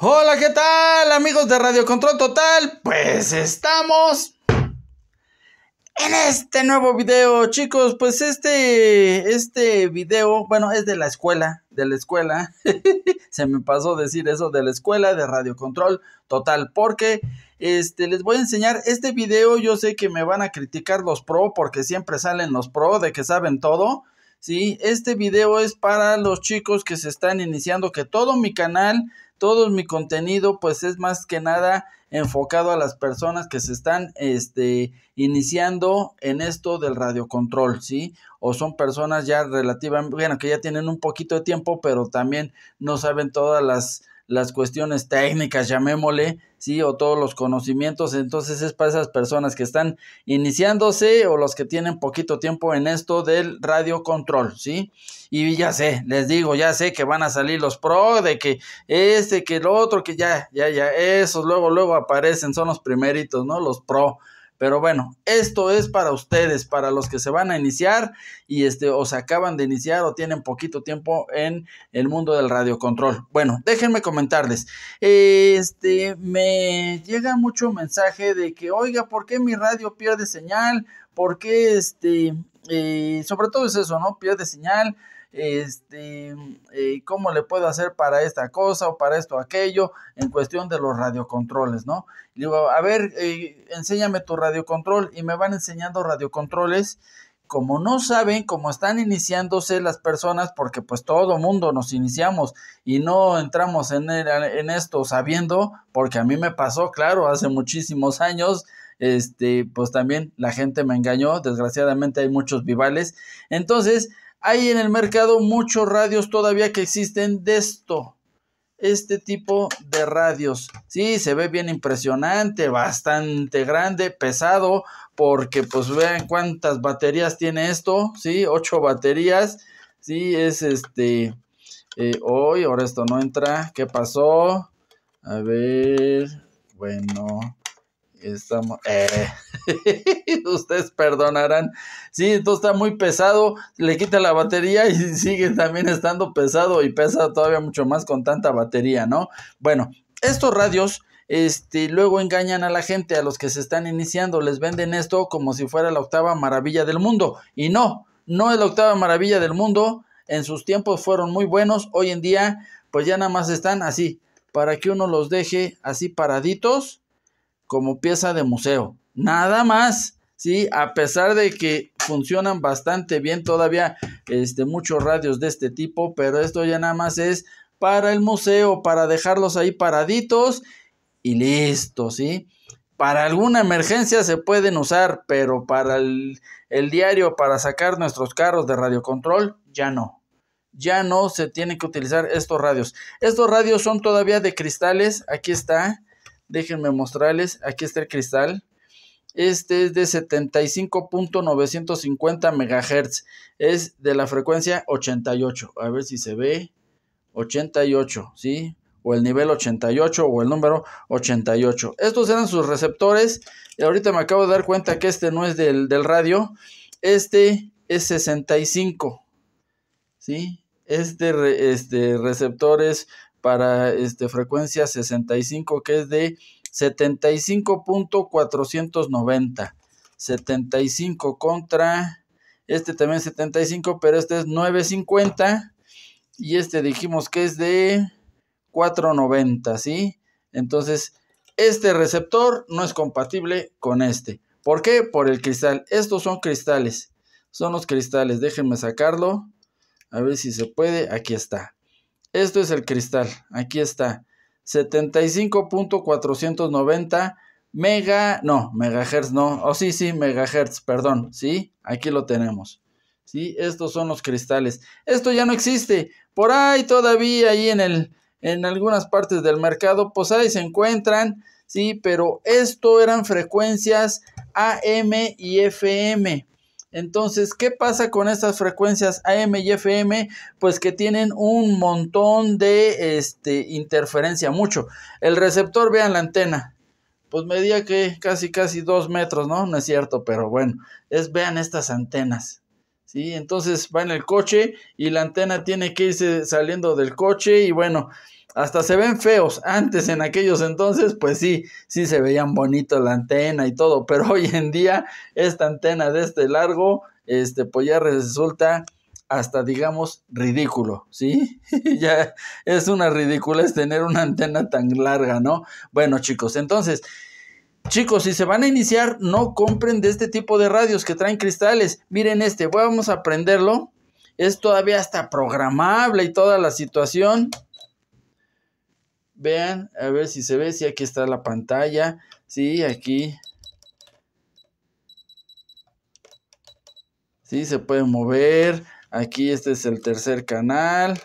Hola, ¿qué tal amigos de Radio Control Total? Pues estamos en este nuevo video, chicos. Pues este, este video, bueno, es de la escuela, de la escuela. Se me pasó decir eso de la escuela de Radio Control Total, porque este, les voy a enseñar este video. Yo sé que me van a criticar los pro, porque siempre salen los pro de que saben todo. Sí, este video es para los chicos que se están iniciando, que todo mi canal todo mi contenido pues es más que nada enfocado a las personas que se están este, iniciando en esto del radiocontrol, ¿sí? O son personas ya relativamente, bueno, que ya tienen un poquito de tiempo, pero también no saben todas las las cuestiones técnicas, llamémosle, ¿sí? O todos los conocimientos. Entonces es para esas personas que están iniciándose o los que tienen poquito tiempo en esto del radio control, ¿sí? Y ya sé, les digo, ya sé que van a salir los pro, de que este, que el otro, que ya, ya, ya, esos luego, luego aparecen, son los primeritos, ¿no? Los pro. Pero bueno, esto es para ustedes, para los que se van a iniciar y este, o se acaban de iniciar o tienen poquito tiempo en el mundo del radiocontrol. Bueno, déjenme comentarles. Este, me llega mucho mensaje de que, oiga, ¿por qué mi radio pierde señal? ¿Por qué este? Eh, sobre todo es eso, ¿no? Pierde señal este, eh, cómo le puedo hacer para esta cosa o para esto aquello en cuestión de los radiocontroles, ¿no? digo, a ver, eh, enséñame tu radiocontrol y me van enseñando radiocontroles. Como no saben, como están iniciándose las personas, porque pues todo mundo nos iniciamos y no entramos en, en esto sabiendo, porque a mí me pasó, claro, hace muchísimos años, este, pues también la gente me engañó, desgraciadamente hay muchos vivales. Entonces, hay en el mercado muchos radios todavía que existen de esto. Este tipo de radios. Sí, se ve bien impresionante, bastante grande, pesado, porque pues vean cuántas baterías tiene esto, sí, ocho baterías. Sí, es este... Eh, hoy, ahora esto no entra. ¿Qué pasó? A ver, bueno, Estamos, eh, ustedes perdonarán. Sí, esto está muy pesado, le quita la batería y sigue también estando pesado y pesa todavía mucho más con tanta batería, ¿no? Bueno, estos radios este, luego engañan a la gente, a los que se están iniciando, les venden esto como si fuera la octava maravilla del mundo. Y no, no es la octava maravilla del mundo, en sus tiempos fueron muy buenos, hoy en día pues ya nada más están así, para que uno los deje así paraditos como pieza de museo. Nada más, ¿sí? A pesar de que funcionan bastante bien todavía este, muchos radios de este tipo, pero esto ya nada más es para el museo, para dejarlos ahí paraditos y listo, ¿sí? Para alguna emergencia se pueden usar, pero para el, el diario, para sacar nuestros carros de radiocontrol, ya no. Ya no se tienen que utilizar estos radios. Estos radios son todavía de cristales, aquí está, Déjenme mostrarles. Aquí está el cristal. Este es de 75.950 MHz. Es de la frecuencia 88. A ver si se ve. 88, ¿sí? O el nivel 88 o el número 88. Estos eran sus receptores. Y ahorita me acabo de dar cuenta que este no es del, radio. Este es 65. ¿Sí? Este, este receptor es para este, frecuencia 65, que es de 75.490. 75 contra, este también 75, pero este es 950 y este dijimos que es de 490, ¿sí? Entonces, este receptor no es compatible con este. ¿Por qué? Por el cristal. Estos son cristales. Son los cristales. Déjenme sacarlo. A ver si se puede. Aquí está. Esto es el cristal, aquí está. 75.490 mega, no, megahertz, no, oh sí, sí, megahertz, perdón, sí, aquí lo tenemos. Sí, estos son los cristales. Esto ya no existe. Por ahí todavía, ahí en, el, en algunas partes del mercado, pues ahí se encuentran, sí, pero esto eran frecuencias AM y FM. Entonces, ¿qué pasa con estas frecuencias AM y FM? Pues que tienen un montón de este, interferencia, mucho. El receptor, vean la antena, pues medía que casi, casi dos metros, ¿no? No es cierto, pero bueno, es, vean estas antenas. ¿Sí? Entonces va en el coche y la antena tiene que irse saliendo del coche y bueno, hasta se ven feos. Antes, en aquellos entonces, pues sí, sí se veían bonito la antena y todo, pero hoy en día esta antena de este largo, este, pues ya resulta hasta digamos ridículo, ¿sí? ya es una ridícula es tener una antena tan larga, ¿no? Bueno, chicos, entonces, chicos, si se van a iniciar, no compren de este tipo de radios que traen cristales. Miren este, vamos a prenderlo. Es todavía hasta programable y toda la situación. Vean, a ver si se ve, si aquí está la pantalla. Sí, aquí. Si, se puede mover. Aquí este es el tercer canal.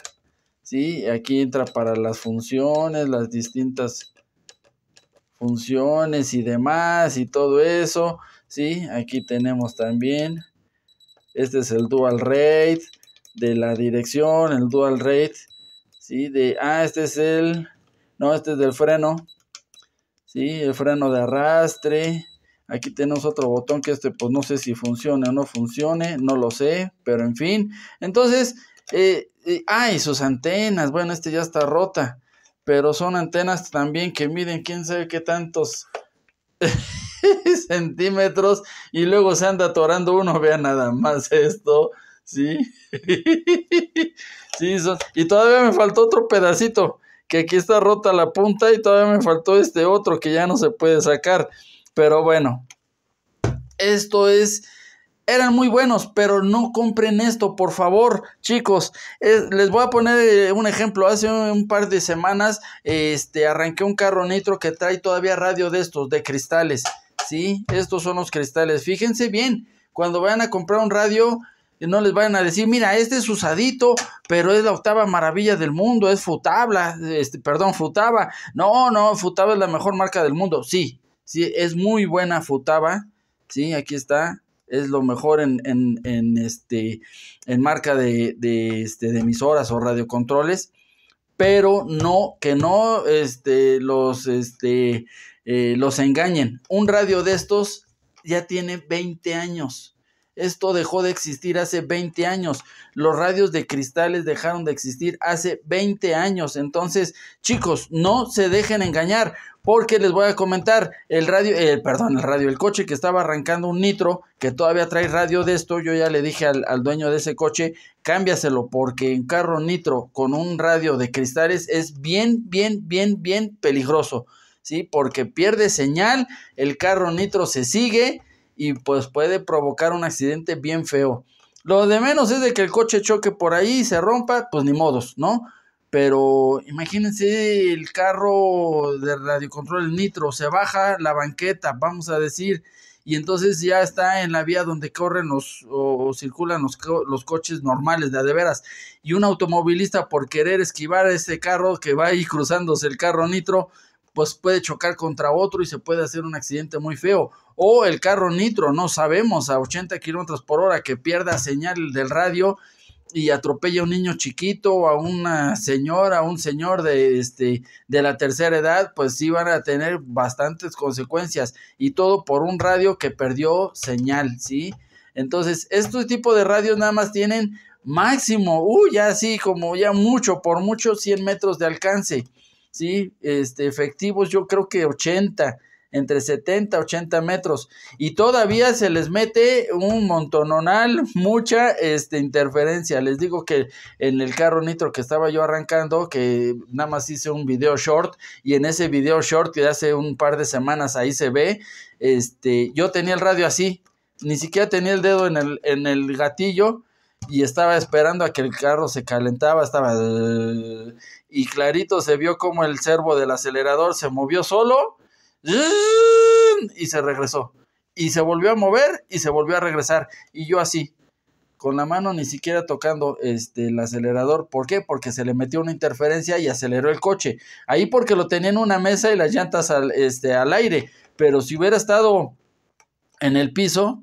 Si, aquí entra para las funciones, las distintas funciones y demás y todo eso. Si, aquí tenemos también. Este es el dual rate de la dirección, el dual rate. Si, de, ah, este es el no, este es del freno. Sí, el freno de arrastre. Aquí tenemos otro botón que este pues no sé si funcione o no funcione, no lo sé, pero en fin. Entonces, eh, ah, sus antenas, bueno, este ya está rota, pero son antenas también que miden quién sabe qué tantos centímetros y luego se anda atorando uno, vea nada más esto, ¿sí? sí, y todavía me faltó otro pedacito que aquí está rota la punta y todavía me faltó este otro que ya no se puede sacar. Pero bueno, esto es... Eran muy buenos, pero no compren esto, por favor, chicos. les voy a poner eh, un ejemplo. Hace un, un, par de semanas este, arranqué un carro nitro que trae todavía radio de estos, de cristales. ¿sí? Estos son los cristales. Fíjense bien, cuando vayan a comprar un radio, no les vayan a decir, mira, este es usadito, pero es la octava maravilla del mundo, es Futabla, este, perdón, Futaba. No, no, Futaba es la mejor marca del mundo. Sí, sí, es muy buena Futaba. Sí, aquí está. Es lo mejor en, este, en marca de, este, de, emisoras o radiocontroles. Pero no, que no este, los, este, eh, los engañen. Un radio de estos ya tiene 20 años. Esto dejó de existir hace 20 años. Los radios de cristales dejaron de existir hace 20 años. Entonces, chicos, no se dejen engañar porque les voy a comentar el radio, el perdón, el radio, el coche que estaba arrancando un nitro, que todavía trae radio de esto, yo ya le dije al, al, dueño de ese coche, cámbiaselo, porque en carro nitro con un radio de cristales es bien, bien, bien, bien peligroso, ¿sí? Porque pierde señal, el carro nitro se sigue, y pues puede provocar un accidente bien feo. Lo de menos es de que el coche choque por ahí y se rompa, pues ni modos, ¿no? Pero imagínense el carro de radiocontrol nitro, se baja la banqueta, vamos a decir, y entonces ya está en la vía donde corren los o, circulan los, coches normales de de veras. Y un automovilista por querer esquivar ese carro que va ahí cruzándose el carro nitro, pues puede chocar contra otro y se puede hacer un accidente muy feo o el carro nitro, no sabemos, a 80 kilómetros por hora que pierda señal del radio y atropella a un niño chiquito, o a una señora, a un señor de, este, de la tercera edad, pues sí van a tener bastantes consecuencias y todo por un radio que perdió señal, ¿sí? Entonces, estos tipo de radios nada más tienen máximo, uh, ya así como ya mucho, por mucho 100 metros de alcance, ¿sí? Este, efectivos yo creo que 80, entre 70 80 metros y todavía se les mete un montononal, mucha este, interferencia. Les digo que en el carro nitro que estaba yo arrancando, que nada más hice un video short y en ese video short que hace un par de semanas ahí se ve, este, yo tenía el radio así, ni siquiera tenía el dedo en el, en el gatillo y estaba esperando a que el carro se calentaba, estaba... Y clarito se vio como el servo del acelerador se movió solo y se regresó. Y se volvió a mover y se volvió a regresar. Y yo así, con la mano ni siquiera tocando este, el acelerador. ¿Por qué? Porque se le metió una interferencia y aceleró el coche. Ahí porque lo tenía en una mesa y las llantas al, este, al aire. Pero si hubiera estado en el piso,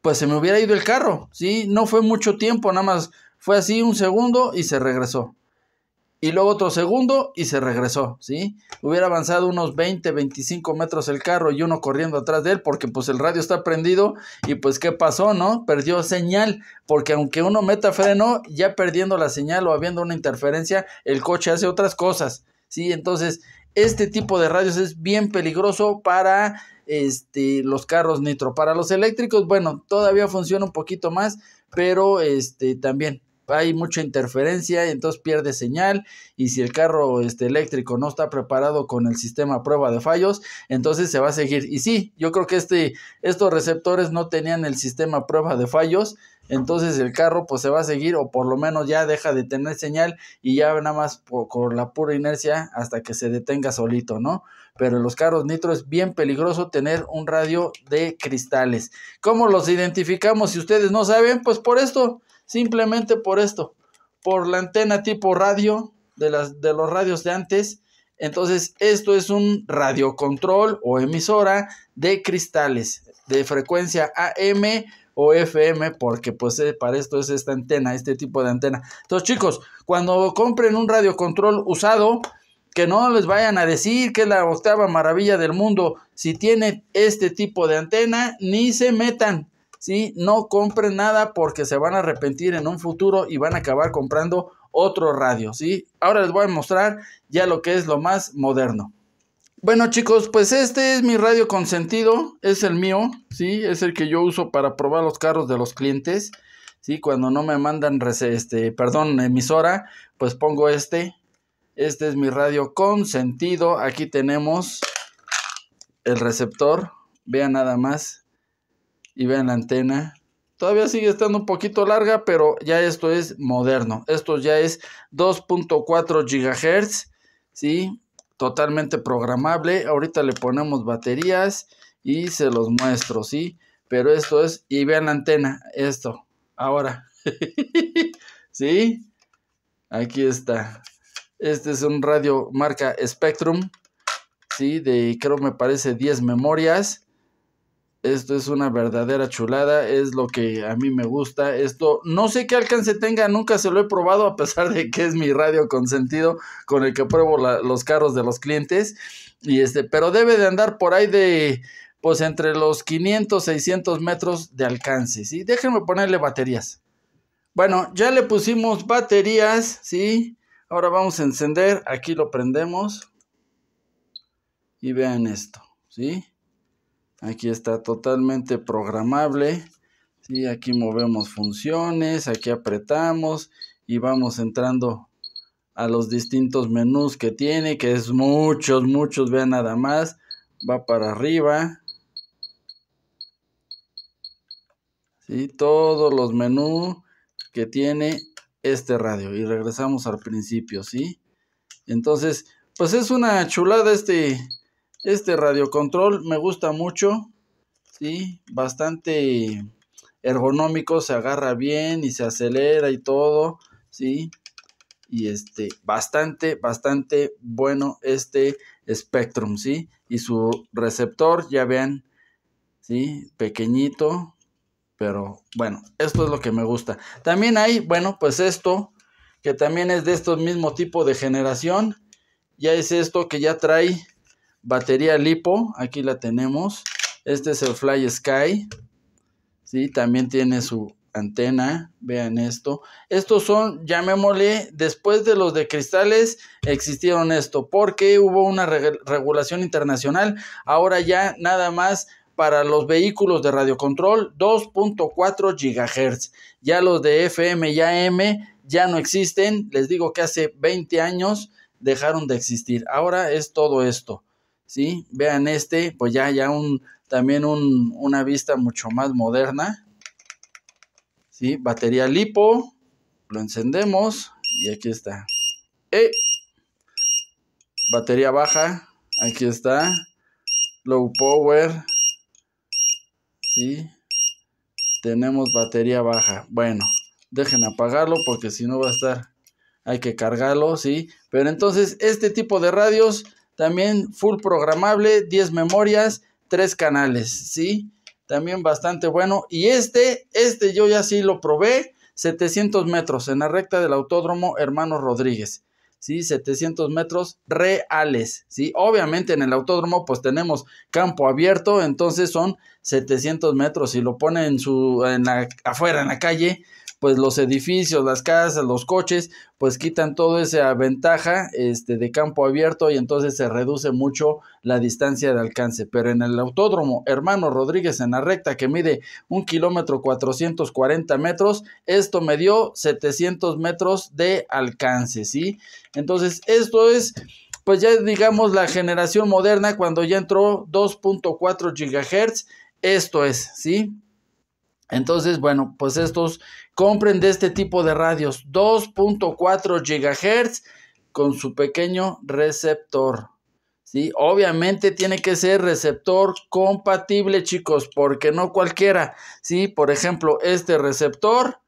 pues se me hubiera ido el carro. ¿sí? No fue mucho tiempo, nada más fue así un segundo y se regresó y luego otro segundo y se regresó, ¿sí? Hubiera avanzado unos 20, 25 metros el carro y uno corriendo atrás de él porque pues el radio está prendido y pues qué pasó, ¿no? Perdió señal porque aunque uno meta freno, ya perdiendo la señal o habiendo una interferencia, el coche hace otras cosas, ¿sí? Entonces, este tipo de radios es bien peligroso para este, los carros nitro. Para los eléctricos, bueno, todavía funciona un poquito más, pero este, también hay mucha interferencia y entonces pierde señal y si el carro este, eléctrico no está preparado con el sistema prueba de fallos, entonces se va a seguir. Y sí, yo creo que este, estos receptores no tenían el sistema prueba de fallos, entonces el carro pues se va a seguir o por lo menos ya deja de tener señal y ya nada más por, la pura inercia hasta que se detenga solito, ¿no? Pero en los carros nitro es bien peligroso tener un radio de cristales. ¿Cómo los identificamos? Si ustedes no saben, pues por esto Simplemente por esto, por la antena tipo radio de, las, de los radios de antes. Entonces, esto es un radiocontrol o emisora de cristales de frecuencia AM o FM, porque pues eh, para esto es esta antena, este tipo de antena. Entonces, chicos, cuando compren un radiocontrol usado, que no les vayan a decir que es la octava maravilla del mundo si tiene este tipo de antena, ni se metan. ¿sí? No compren nada porque se van a arrepentir en un futuro y van a acabar comprando otro radio, ¿sí? Ahora les voy a mostrar ya lo que es lo más moderno. Bueno chicos, pues este es mi radio consentido, es el mío, ¿sí? Es el que yo uso para probar los carros de los clientes, ¿sí? Cuando no me mandan, este, perdón, emisora, pues pongo este. Este es mi radio consentido, aquí tenemos el receptor, vean nada más, y vean la antena. Todavía sigue estando un poquito larga, pero ya esto es moderno. Esto ya es 2.4 GHz, ¿sí? Totalmente programable. Ahorita le ponemos baterías y se los muestro, ¿sí? Pero esto es, y vean la antena, esto, ahora. ¿Sí? Aquí está. Este es un radio marca Spectrum, ¿sí? De creo me parece 10 memorias. Esto es una verdadera chulada, es lo que a mí me gusta. Esto no sé qué alcance tenga, nunca se lo he probado a pesar de que es mi radio consentido con el que pruebo los carros de los clientes. Y este, pero debe de andar por ahí de pues entre los 500, 600 metros de alcance, ¿sí? Déjenme ponerle baterías. Bueno, ya le pusimos baterías, ¿sí? Ahora vamos a encender, aquí lo prendemos. Y vean esto, ¿sí? Aquí está totalmente programable. ¿sí? Aquí movemos funciones, aquí apretamos y vamos entrando a los distintos menús que tiene, que es muchos, muchos, vean nada más. Va para arriba. y Todos los menús que tiene este radio. Y regresamos al principio, ¿sí? Entonces, pues es una chulada este, este radiocontrol me gusta mucho, ¿sí? Bastante ergonómico, se agarra bien y se acelera y todo, ¿sí? Y este, bastante, bastante bueno este Spectrum, ¿sí? Y su receptor, ya vean, ¿sí? Pequeñito, pero bueno, esto es lo que me gusta. También hay, bueno, pues esto, que también es de estos mismo tipo de generación, ya es esto que ya trae Batería lipo, aquí la tenemos. Este es el Fly Sky. ¿sí? También tiene su antena, vean esto. Estos son, llamémosle, después de los de cristales existieron esto, porque hubo una regulación internacional. Ahora ya nada más para los vehículos de radiocontrol 2.4 GHz. Ya los de FM y AM ya no existen. Les digo que hace 20 años dejaron de existir. Ahora es todo esto. ¿sí? Vean este, pues ya, hay un, también un, una vista mucho más moderna, ¿sí? Batería lipo, lo encendemos y aquí está. ¡Eh! Batería baja, aquí está. Low power, ¿sí? Tenemos batería baja. Bueno, dejen apagarlo porque si no va a estar... Hay que cargarlo, ¿sí? Pero entonces este tipo de radios también full programable, 10 memorias, 3 canales, ¿sí? También bastante bueno. Y este, este yo ya sí lo probé, 700 metros en la recta del Autódromo Hermano Rodríguez. ¿sí? 700 metros reales, ¿sí? Obviamente en el autódromo pues tenemos campo abierto, entonces son 700 metros, si lo pone en su, en la, afuera en la calle, pues los edificios, las casas, los coches, pues quitan toda esa ventaja este, de campo abierto y entonces se reduce mucho la distancia de alcance. Pero en el autódromo Hermano Rodríguez en la recta que mide un kilómetro 440 metros, esto me dio 700 metros de alcance, ¿sí? Entonces esto es pues ya digamos la generación moderna cuando ya entró 2.4 GHz, esto es, ¿sí? Entonces, bueno, pues estos compren de este tipo de radios 2.4 GHz con su pequeño receptor. ¿sí? Obviamente tiene que ser receptor compatible, chicos, porque no cualquiera. ¿sí? Por ejemplo, este receptor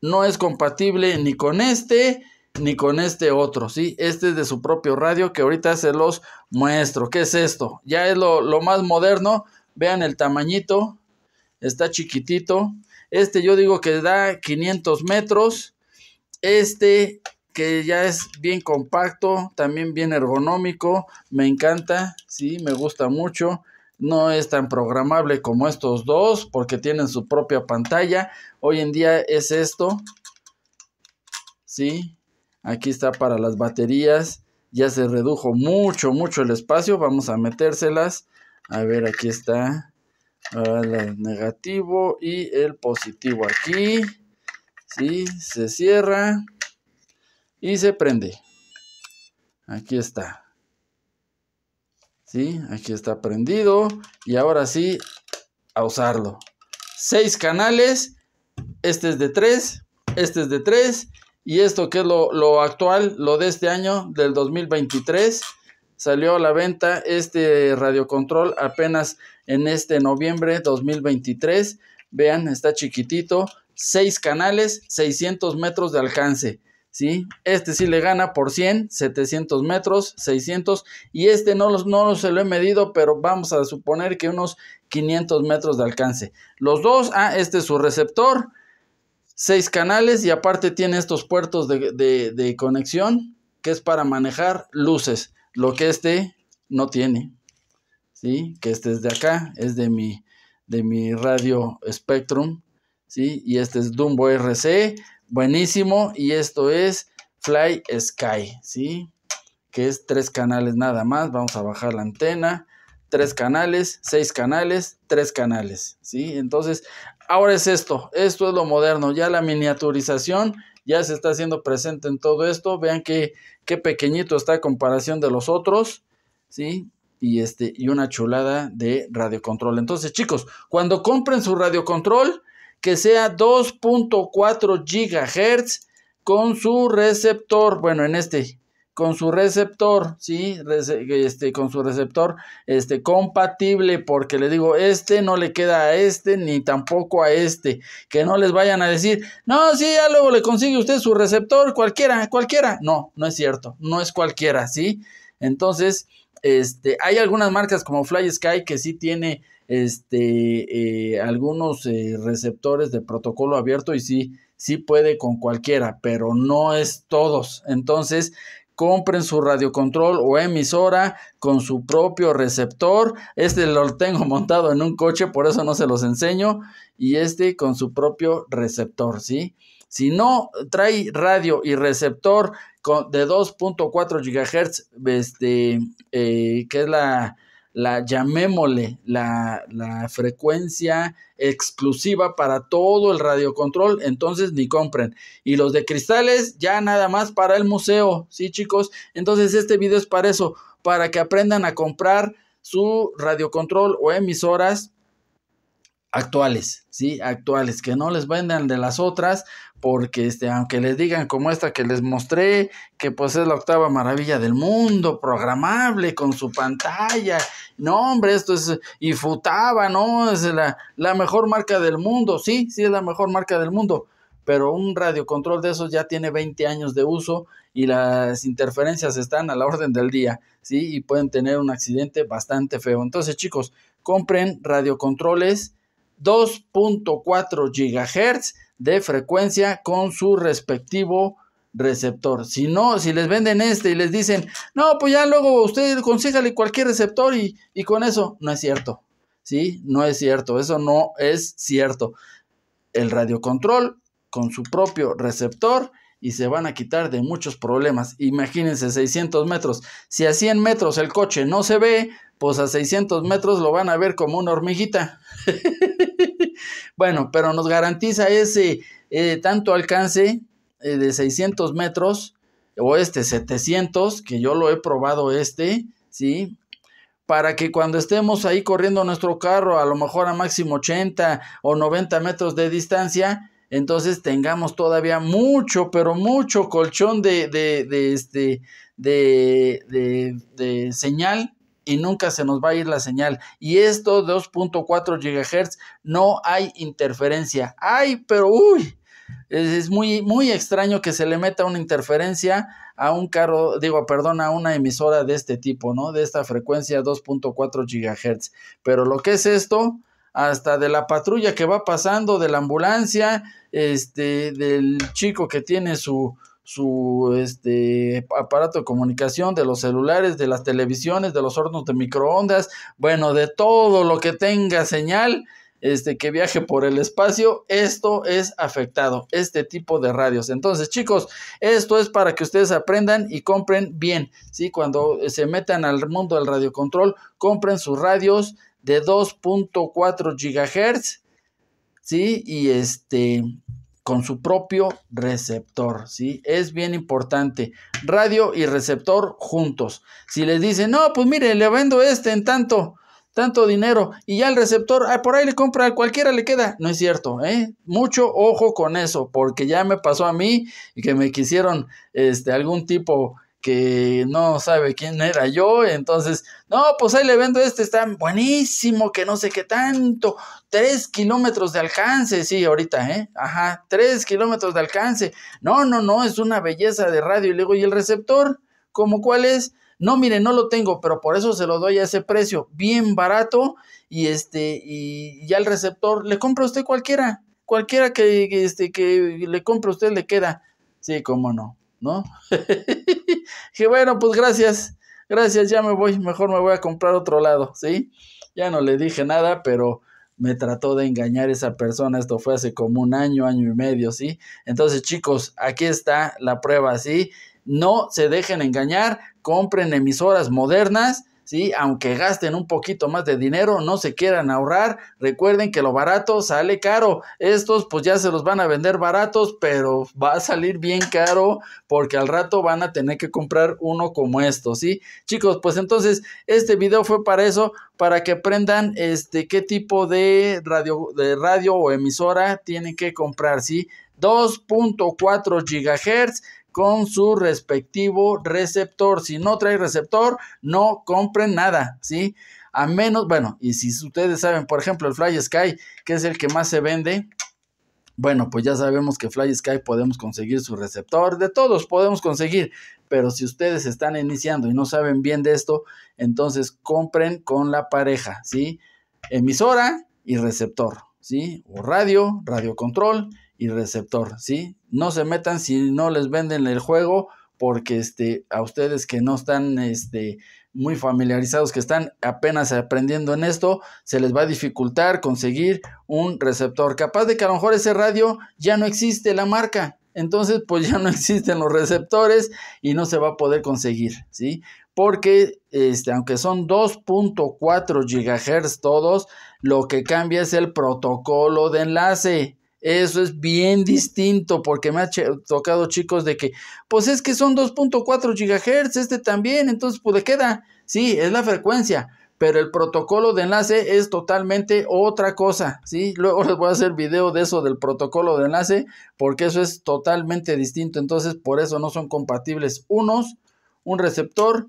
no es compatible ni con este ni con este otro, ¿sí? Este es de su propio radio que ahorita se los muestro. ¿Qué es esto? Ya es lo, lo más moderno. Vean el tamañito. Está chiquitito. Este yo digo que da 500 metros. Este que ya es bien compacto, también bien ergonómico, me encanta, sí, me gusta mucho. No es tan programable como estos dos porque tienen su propia pantalla. Hoy en día es esto. Sí, aquí está para las baterías. Ya se redujo mucho, mucho el espacio. Vamos a metérselas. A ver, aquí está el negativo y el positivo aquí. Sí, se cierra y se prende. Aquí está. Sí, aquí está prendido. Y ahora sí, a usarlo. Seis canales. Este es de tres. Este es de tres. Y esto que es lo, lo actual, lo de este año, del 2023 salió a la venta este radiocontrol apenas en este noviembre 2023. Vean, está chiquitito, 6 canales, 600 metros de alcance. ¿Sí? Este sí le gana por 100, 700 metros, 600 y este no, no se lo he medido, pero vamos a suponer que unos 500 metros de alcance. Los dos, ah, este es su receptor, 6 canales y aparte tiene estos puertos de conexión que es para manejar luces lo que este no tiene, ¿sí? Que este es de acá, es de mi, de mi radio Spectrum, ¿sí? Y este es Dumbo RC, buenísimo, y esto es Fly Sky, ¿sí? Que es tres canales nada más, vamos a bajar la antena, tres canales, seis canales, tres canales, ¿sí? Entonces, ahora es esto, esto es lo moderno, ya la miniaturización ya se está haciendo presente en todo esto. Vean qué, qué pequeñito está a comparación de los otros, ¿sí? Y, este, y una chulada de radiocontrol. Entonces, chicos, cuando compren su radiocontrol, que sea 2.4 GHz con su receptor, bueno, en este, con su receptor, ¿sí? Este, con su receptor este, compatible, porque le digo, este no le queda a este, ni tampoco a este. Que no les vayan a decir, no, sí, ya luego le consigue usted su receptor, cualquiera, cualquiera. No, no es cierto, no es cualquiera, ¿sí? Entonces, este, hay algunas marcas como Fly Sky que sí tiene este, eh, algunos eh, receptores de protocolo abierto y sí, sí puede con cualquiera, pero no es todos. Entonces, compren su radiocontrol o emisora con su propio receptor. Este lo tengo montado en un coche, por eso no se los enseño. Y este con su propio receptor, ¿sí? Si no trae radio y receptor de 2.4 GHz, este, eh, que es la, la llamémosle, la, la, frecuencia exclusiva para todo el radiocontrol, entonces ni compren. Y los de cristales ya nada más para el museo, ¿sí chicos? Entonces este video es para eso, para que aprendan a comprar su radiocontrol o emisoras actuales, ¿sí? Actuales, que no les vendan de las otras, porque este, aunque les digan como esta que les mostré, que pues es la octava maravilla del mundo, programable, con su pantalla, no hombre, esto es, y Futaba, ¿no? Es la, la mejor marca del mundo, sí, sí es la mejor marca del mundo, pero un radiocontrol de esos ya tiene 20 años de uso y las interferencias están a la orden del día, ¿sí? Y pueden tener un accidente bastante feo. Entonces, chicos, compren radiocontroles 2.4 GHz de frecuencia con su respectivo receptor. Si no, si les venden este y les dicen, no, pues ya luego usted consígale cualquier receptor y, con eso, no es cierto. ¿Sí? No es cierto, eso no es cierto. El radiocontrol con su propio receptor y se van a quitar de muchos problemas. Imagínense 600 metros. Si a 100 metros el coche no se ve, pues a 600 metros lo van a ver como una hormiguita. Bueno, pero nos garantiza ese eh, tanto alcance eh, de 600 metros o este 700, que yo lo he probado este, ¿sí? Para que cuando estemos ahí corriendo nuestro carro, a lo mejor a máximo 80 o 90 metros de distancia, entonces tengamos todavía mucho, pero mucho colchón este, de, de señal y nunca se nos va a ir la señal. Y esto 2.4 GHz no hay interferencia. Ay, pero uy, es, muy, muy extraño que se le meta una interferencia a un carro, digo, perdón, a una emisora de este tipo, ¿no? De esta frecuencia 2.4 GHz. Pero lo que es esto, hasta de la patrulla que va pasando, de la ambulancia, este, del chico que tiene su, su este, aparato de comunicación, de los celulares, de las televisiones, de los hornos de microondas, bueno, de todo lo que tenga señal este, que viaje por el espacio, esto es afectado, este tipo de radios. Entonces, chicos, esto es para que ustedes aprendan y compren bien, ¿sí? Cuando eh, se metan al mundo del radiocontrol, compren sus radios de 2.4 GHz, ¿sí? Y este, con su propio receptor, ¿sí? Es bien importante. Radio y receptor juntos. Si les dicen, no, pues mire, le vendo este en tanto, tanto dinero y ya el receptor, ah, por ahí le compra, a cualquiera le queda. No es cierto, ¿eh? Mucho ojo con eso, porque ya me pasó a mí y que me quisieron este, algún tipo que no sabe quién era yo, entonces, no, pues ahí le vendo este, está buenísimo, que no sé qué tanto, tres kilómetros de alcance, sí, ahorita, ¿eh? Ajá, tres kilómetros de alcance, no, no, no, es una belleza de radio, y luego, ¿y el receptor? ¿Cómo cuál es? No, mire, no lo tengo, pero por eso se lo doy a ese precio, bien barato, y este, y ya el receptor, le compra usted cualquiera, cualquiera que, este, que le compre usted le queda, sí, cómo no. ¿no? Dije, bueno, pues gracias, gracias, ya me voy, mejor me voy a comprar otro lado, ¿sí? Ya no le dije nada, pero me trató de engañar esa persona, esto fue hace como un año, año y medio, ¿sí? Entonces, chicos, aquí está la prueba, ¿sí? No se dejen engañar, compren emisoras modernas, aunque gasten un poquito más de dinero, no se quieran ahorrar. Recuerden que lo barato sale caro. Estos pues ya se los van a vender baratos, pero va a salir bien caro porque al rato van a tener que comprar uno como estos, ¿sí? Chicos, pues entonces este video fue para eso, para que aprendan este qué tipo de radio de radio o emisora tienen que comprar, ¿sí? 2.4 GHz con su respectivo receptor. Si no trae receptor, no compren nada, ¿sí? A menos, bueno, y si ustedes saben, por ejemplo, el Fly Sky, que es el que más se vende, bueno, pues ya sabemos que Fly Sky podemos conseguir su receptor, de todos podemos conseguir, pero si ustedes están iniciando y no saben bien de esto, entonces compren con la pareja, ¿sí? Emisora y receptor, ¿sí? O radio, radio control receptor, ¿sí? No se metan si no les venden el juego, porque este, a ustedes que no están este, muy familiarizados, que están apenas aprendiendo en esto, se les va a dificultar conseguir un receptor. Capaz de que a lo mejor ese radio ya no existe la marca. Entonces, pues ya no existen los receptores y no se va a poder conseguir, ¿sí? Porque este, aunque son 2.4 GHz todos, lo que cambia es el protocolo de enlace, eso es bien distinto porque me ha tocado chicos de que, pues es que son 2.4 GHz, este también, entonces pues le queda, sí, es la frecuencia, pero el protocolo de enlace es totalmente otra cosa, ¿sí? Luego les voy a hacer video de eso del protocolo de enlace porque eso es totalmente distinto, entonces por eso no son compatibles unos, un receptor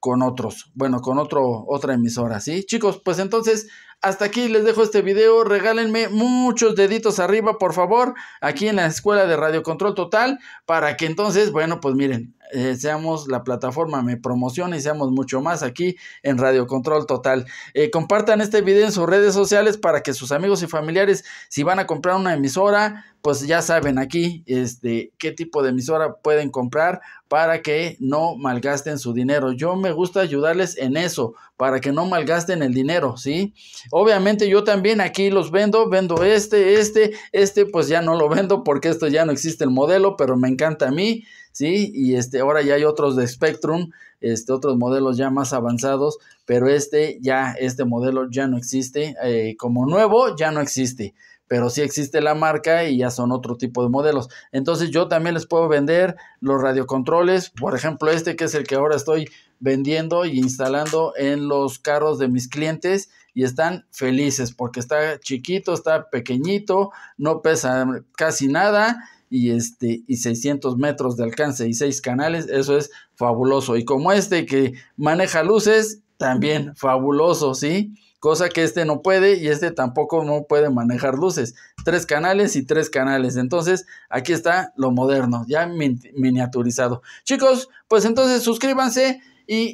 con otros, bueno, con otro, otra emisora, ¿sí? Chicos, pues entonces hasta aquí les dejo este video. Regálenme muchos deditos arriba, por favor, aquí en la escuela de Radio Control Total, para que entonces, bueno, pues miren, eh, seamos la plataforma Me Promociona y seamos mucho más aquí en Radio Control Total. Eh, compartan este video en sus redes sociales para que sus amigos y familiares, si van a comprar una emisora, pues ya saben aquí este, qué tipo de emisora pueden comprar para que no malgasten su dinero. Yo me gusta ayudarles en eso, para que no malgasten el dinero, ¿sí? Obviamente yo también aquí los vendo, vendo este, este, este, pues ya no lo vendo porque esto ya no existe el modelo, pero me encanta a mí. ¿sí? Y este, ahora ya hay otros de Spectrum, este, otros modelos ya más avanzados, pero este ya, este modelo ya no existe, eh, como nuevo ya no existe pero sí existe la marca y ya son otro tipo de modelos. Entonces yo también les puedo vender los radiocontroles, por ejemplo este que es el que ahora estoy vendiendo y e instalando en los carros de mis clientes y están felices porque está chiquito, está pequeñito, no pesa casi nada y, este, y 600 metros de alcance y 6 canales, eso es fabuloso. Y como este que maneja luces, también fabuloso, ¿sí? Cosa que este no puede y este tampoco no puede manejar luces. Tres canales y tres canales. Entonces, aquí está lo moderno, ya miniaturizado. Chicos, pues entonces suscríbanse y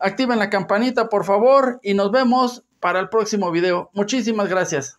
activen la campanita, por favor, y nos vemos para el próximo video. Muchísimas gracias.